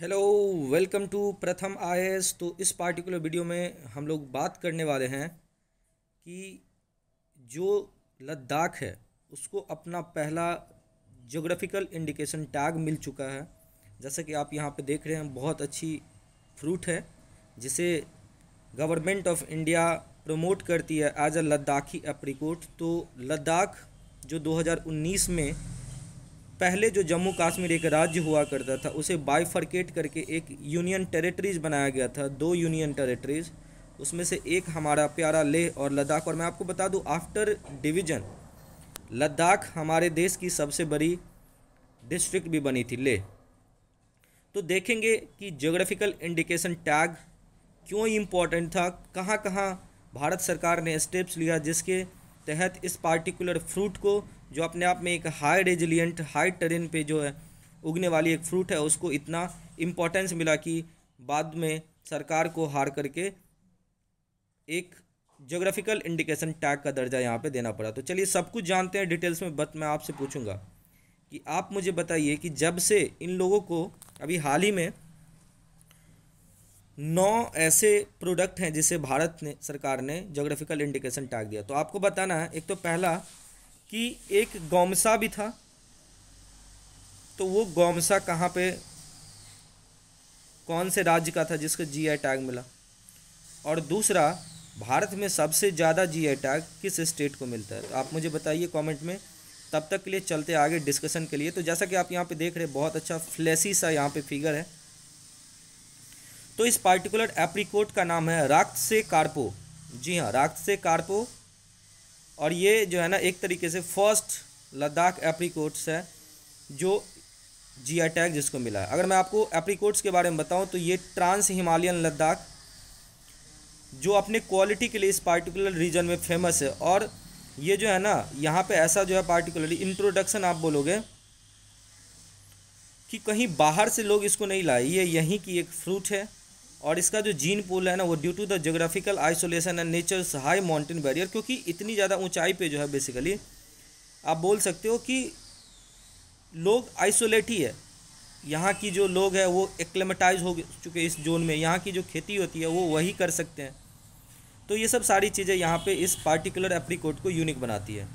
hello welcome to प्रथम आई तो इस पार्टिकुलर वीडियो में हम लोग बात करने वाले हैं कि जो लद्दाख है उसको अपना पहला जोग्राफिकल इंडिकेशन टैग मिल चुका है जैसा कि आप यहाँ पे देख रहे हैं बहुत अच्छी फ्रूट है जिसे गवर्नमेंट ऑफ इंडिया प्रमोट करती है एज अ लद्दाखी एप्रीकोट तो लद्दाख जो 2019 में पहले जो जम्मू कश्मीर एक राज्य हुआ करता था उसे बाईफर्केट करके एक यूनियन टेरिटरीज बनाया गया था दो यूनियन टेरिटरीज उसमें से एक हमारा प्यारा लेह और लद्दाख और मैं आपको बता दूं आफ्टर डिवीज़न लद्दाख हमारे देश की सबसे बड़ी डिस्ट्रिक्ट भी बनी थी लेह तो देखेंगे कि जोग्राफिकल इंडिकेशन टैग क्यों इम्पोर्टेंट था कहाँ कहाँ भारत सरकार ने स्टेप्स लिया जिसके तहत इस पार्टिकुलर फ्रूट को जो अपने आप में एक हाई रेजिलियंट हाई टेरेन पे जो है उगने वाली एक फ्रूट है उसको इतना इम्पोर्टेंस मिला कि बाद में सरकार को हार करके एक जोग्राफिकल इंडिकेशन टैग का दर्जा यहाँ पे देना पड़ा तो चलिए सब कुछ जानते हैं डिटेल्स में बट मैं आपसे पूछूंगा कि आप मुझे बताइए कि जब से इन लोगों को अभी हाल ही में नौ ऐसे प्रोडक्ट हैं जिसे भारत ने सरकार ने जोग्राफिकल इंडिकेशन टैग दिया तो आपको बताना है एक तो पहला कि एक गौमसा भी था तो वो गौमसा कहाँ पे कौन से राज्य का था जिसको जीआई टैग मिला और दूसरा भारत में सबसे ज़्यादा जीआई टैग किस स्टेट को मिलता है तो आप मुझे बताइए कमेंट में तब तक के लिए चलते आगे डिस्कशन के लिए तो जैसा कि आप यहाँ पे देख रहे हैं बहुत अच्छा फ्लैसी सा यहाँ पे फिगर है तो इस पार्टिकुलर एप्रीकोट का नाम है राक्त से कार्पो जी हाँ राक्त से कार्पो और ये जो है ना एक तरीके से फर्स्ट लद्दाख एप्रीकोट्स है जो जी आई टैग जिसको मिला है अगर मैं आपको एप्रीकोट्स के बारे में बताऊं तो ये ट्रांस हिमालयन लद्दाख जो अपने क्वालिटी के लिए इस पार्टिकुलर रीजन में फेमस है और ये जो है ना यहाँ पे ऐसा जो है पार्टिकुलरली इंट्रोडक्शन आप बोलोगे कि कहीं बाहर से लोग इसको नहीं लाए ये यहीं की एक फ्रूट है और इसका जो जीन पुल है ना वो due to the geographical isolation and nature's high mountain barrier क्योंकि इतनी ज़्यादा ऊंचाई पे जो है बेसिकली आप बोल सकते हो कि लोग आइसोलेट ही है यहाँ की जो लोग है वो एक्लेमेटाइज हो चुके इस जोन में यहाँ की जो खेती होती है वो वही कर सकते हैं तो ये सब सारी चीज़ें यहाँ पर इस पार्टिकुलर एप्रीकोट को यूनिक बनाती है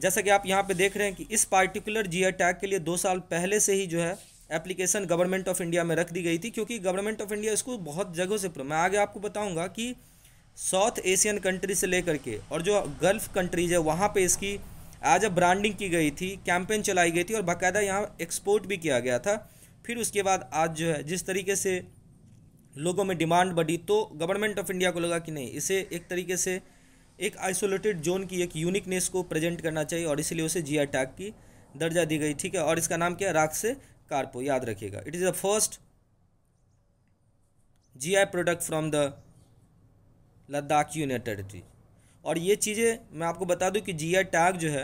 जैसा कि आप यहाँ पर देख रहे हैं कि इस पार्टिकुलर जी टैग के लिए दो साल पहले से ही जो है एप्लीकेशन गवर्नमेंट ऑफ इंडिया में रख दी गई थी क्योंकि गवर्नमेंट ऑफ इंडिया इसको बहुत जगहों से मैं आगे आपको बताऊंगा कि साउथ एशियन कंट्री से लेकर के और जो गल्फ कंट्रीज है वहाँ पे इसकी एज अ ब्रांडिंग की गई थी कैंपेन चलाई गई थी और बाकायदा यहाँ एक्सपोर्ट भी किया गया था फिर उसके बाद आज जो है जिस तरीके से लोगों में डिमांड बढ़ी तो गवर्नमेंट ऑफ इंडिया को लगा कि नहीं इसे एक तरीके से एक आइसोलेटेड जोन की एक यूनिकनेस को प्रेजेंट करना चाहिए और इसीलिए उसे जी टैग की दर्जा दी गई ठीक है और इसका नाम क्या है राख से कार्पो याद रखिएगा it is the first GI product from the Ladakh union territory और ये चीज़ें मैं आपको बता दूं कि जीआई टैग जो है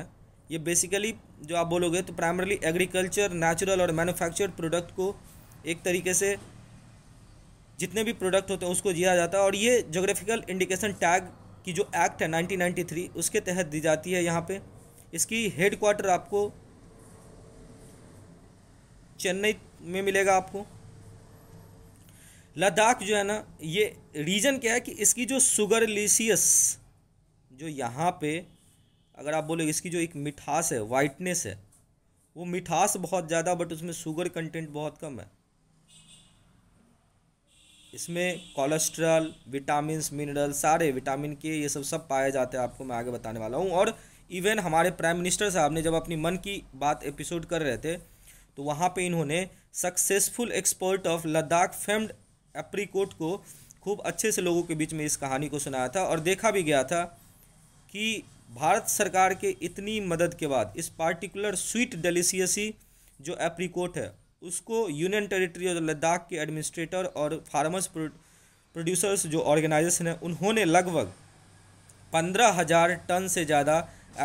ये बेसिकली जो आप बोलोगे तो प्राइमरली एग्रीकल्चर नेचुरल और मैन्युफैक्चर्ड प्रोडक्ट को एक तरीके से जितने भी प्रोडक्ट होते हैं उसको दिया जाता है और ये जोग्राफिकल इंडिकेशन टैग की जो एक्ट है 1993 उसके तहत दी जाती है यहाँ पे इसकी हेड क्वार्टर आपको चेन्नई में मिलेगा आपको लद्दाख जो है ना ये रीजन क्या है कि इसकी जो सुगरलिसियस जो यहाँ पे अगर आप बोलोगे इसकी जो एक मिठास है वाइटनेस है वो मिठास बहुत ज़्यादा बट उसमें शुगर कंटेंट बहुत कम है इसमें कोलेस्ट्रॉल विटामिन मिनरल सारे विटामिन के ये सब सब पाए जाते हैं आपको मैं आगे बताने वाला हूँ और इवन हमारे प्राइम मिनिस्टर साहब ने जब अपनी मन की बात एपिसोड कर रहे थे तो वहाँ पे इन्होंने successful expert of Ladakh famed apricot को खूब अच्छे से लोगों के बीच में इस कहानी को सुनाया था और देखा भी गया था कि भारत सरकार के इतनी मदद के बाद इस पार्टिकुलर स्वीट डेलीसियसी जो एप्रीकोट है उसको यूनियन टेरिटरी और लद्दाख के एडमिनिस्ट्रेटर और फार्मर्स प्रोड्यूसर्स जो ऑर्गेनाइजेशन है उन्होंने लगभग पंद्रह हज़ार टन से ज़्यादा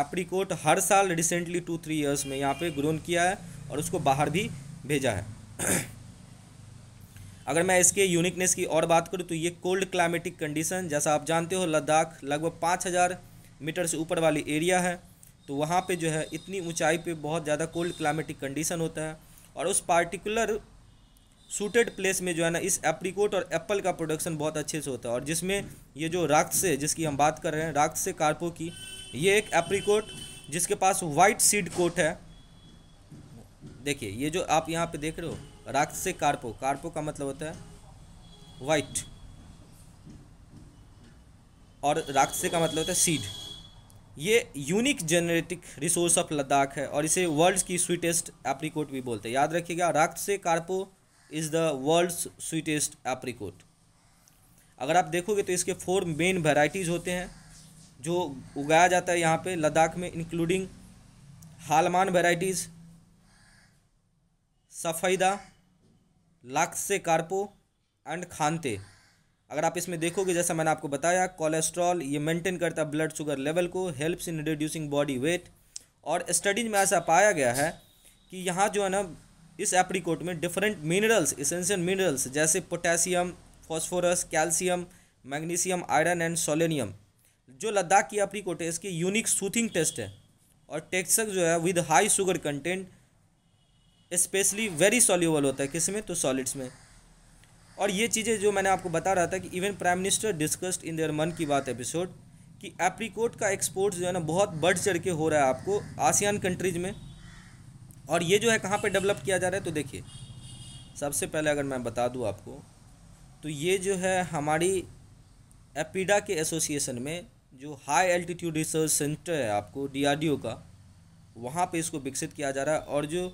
एप्रीकोट हर साल रिसेंटली टू थ्री इयर्स में यहाँ पे ग्रोन किया है और उसको बाहर भी भेजा है अगर मैं इसके यूनिकनेस की और बात करूँ तो ये कोल्ड क्लाइमेटिक कंडीशन जैसा आप जानते हो लद्दाख लगभग पाँच हज़ार मीटर से ऊपर वाली एरिया है तो वहाँ पे जो है इतनी ऊंचाई पे बहुत ज़्यादा कोल्ड क्लाइमेटिक कंडीशन होता है और उस पार्टिकुलर सूटेड प्लेस में जो है ना इस एप्रिकोट और एप्पल का प्रोडक्शन बहुत अच्छे से होता है और जिसमें ये जो राक्स से जिसकी हम बात कर रहे हैं राक्स से कार्पो की ये एक एप्रिकोट जिसके पास वाइट सीड कोट है देखिए ये जो आप यहाँ पे देख रहे हो राक्षसे से कार्पो कार्पो का मतलब होता है वाइट और राक्षसे का मतलब होता है सीड ये unique genetic resource of Ladakh है और इसे वर्ल्ड की स्वीटेस्ट एप्रीकोट भी बोलते हैं याद रखिएगा राक्षसे से Karpo is the world's sweetest apricot अगर आप देखोगे तो इसके फोर मेन वेराइटीज़ होते हैं जो उगाया जाता है यहाँ पे लद्दाख में including Halman varieties Safaida Raktsey Karpo and Khante अगर आप इसमें देखोगे जैसा मैंने आपको बताया कोलेस्ट्रॉल ये मेंटेन करता है ब्लड शुगर लेवल को helps in reducing body weight और स्टडीज में ऐसा पाया गया है कि यहाँ जो है ना इस एप्रीकोट में डिफरेंट मिनरल्स इसेंशियल मिनरल्स जैसे potassium phosphorus calcium magnesium iron and selenium जो लद्दाख की एप्रीकोट है इसकी यूनिक सूथिंग टेस्ट है और टेक्सक जो है with high sugar content specially very soluble होता है किस में तो सॉलिड्स में और ये चीज़ें जो मैंने आपको बता रहा था कि even prime minister discussed in their Mann Ki बात एपिसोड कि एप्रीकोट का एक्सपोर्ट जो है ना बहुत बढ़ चढ़ के हो रहा है आपको आसियान कंट्रीज में और ये जो है कहाँ पे डेवलप किया जा रहा है तो देखिए सबसे पहले अगर मैं बता दूँ आपको तो ये जो है हमारी एपीडा के एसोसिएशन में जो हाई एल्टीट्यूड रिसर्च सेंटर है आपको डी का वहाँ पर इसको विकसित किया जा रहा है और जो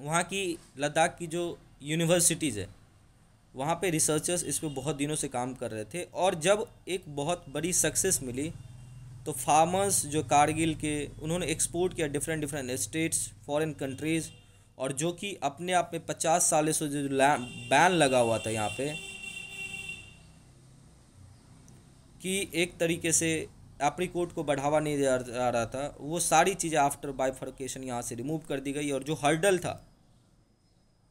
वहाँ की लद्दाख की जो यूनिवर्सिटीज़ है वहाँ पे रिसर्चर्स इस पर बहुत दिनों से काम कर रहे थे और जब एक बहुत बड़ी सक्सेस मिली तो फार्मर्स जो कारगिल के उन्होंने एक्सपोर्ट किया different different states foreign countries और जो कि अपने आप में पचास साल से जो बैन लगा हुआ था यहाँ पे कि एक तरीके से एप्रीकोट को बढ़ावा नहीं दिया जा रहा था वो सारी चीज़ें आफ्टर बाइफर्केशन यहाँ से रिमूव कर दी गई और जो हर्डल था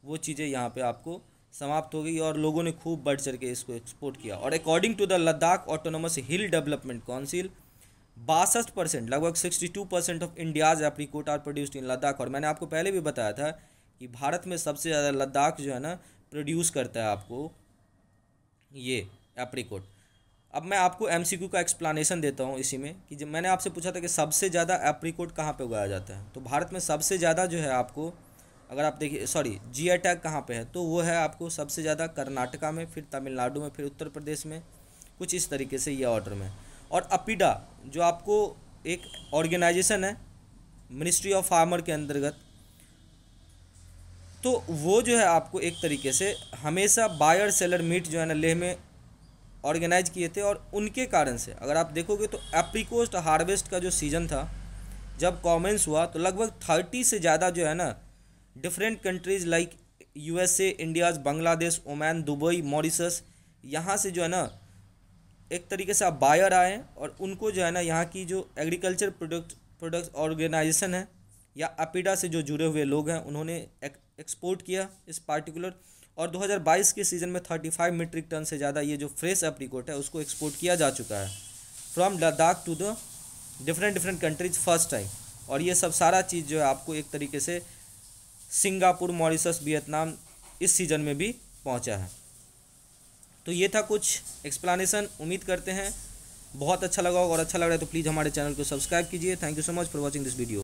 वो चीज़ें यहाँ पे आपको समाप्त हो गई और लोगों ने खूब बढ़ चढ़ के इसको एक्सपोर्ट किया और according to the Ladakh autonomous hill development council बासठ परसेंट लगभग sixty two percent of India's apricot are produced in Ladakh और मैंने आपको पहले भी बताया था कि भारत में सबसे ज़्यादा लद्दाख जो है ना प्रोड्यूस करता है आपको ये एप्रीकोट अब मैं आपको एम का एक्सप्लानेशन देता हूँ इसी में कि जब मैंने आपसे पूछा था कि सबसे ज़्यादा एप्रीकोट कहाँ पर उगाया जाता है तो भारत में सबसे ज़्यादा जो है आपको अगर आप देखिए सॉरी जी आई टैग कहाँ पर है तो वो है आपको सबसे ज़्यादा कर्नाटका में फिर तमिलनाडु में फिर उत्तर प्रदेश में कुछ इस तरीके से ये ऑर्डर में और अपीडा जो आपको एक ऑर्गेनाइजेशन है मिनिस्ट्री ऑफ फार्मर के अंतर्गत तो वो जो है आपको एक तरीके से हमेशा बायर सेलर मीट जो है ना लेह में ऑर्गेनाइज किए थे और उनके कारण से अगर आप देखोगे तो एप्रीकोस्ट हार्वेस्ट का जो सीज़न था जब कॉमेंस हुआ तो लगभग थर्टी से ज़्यादा जो है ना डिफरेंट कंट्रीज़ लाइक यूएसए इंडियाज बांग्लादेश ओमान दुबई मॉरिसस यहाँ से जो है ना एक तरीके से आप बायर आए और उनको जो है ना यहाँ की जो एग्रीकल्चर प्रोडक्ट प्रोडक्ट ऑर्गेनाइजेशन है या अपीडा से जो जुड़े हुए लोग हैं उन्होंने एक, एक्सपोर्ट किया इस पार्टिकुलर और 2022 के सीज़न में 35 मीट्रिक टन से ज़्यादा ये जो फ्रेश एप्रीकोट है उसको एक्सपोर्ट किया जा चुका है from Ladakh to the different different countries first time और ये सब सारा चीज़ जो है आपको एक तरीके से सिंगापुर मॉरिसस वियतनाम इस सीज़न में भी पहुँचा है तो ये था कुछ एक्सप्लानेशन उम्मीद करते हैं बहुत अच्छा लगा और अच्छा लग रहा है तो प्लीज़ हमारे चैनल को सब्सक्राइब कीजिए thank you so much for watching this video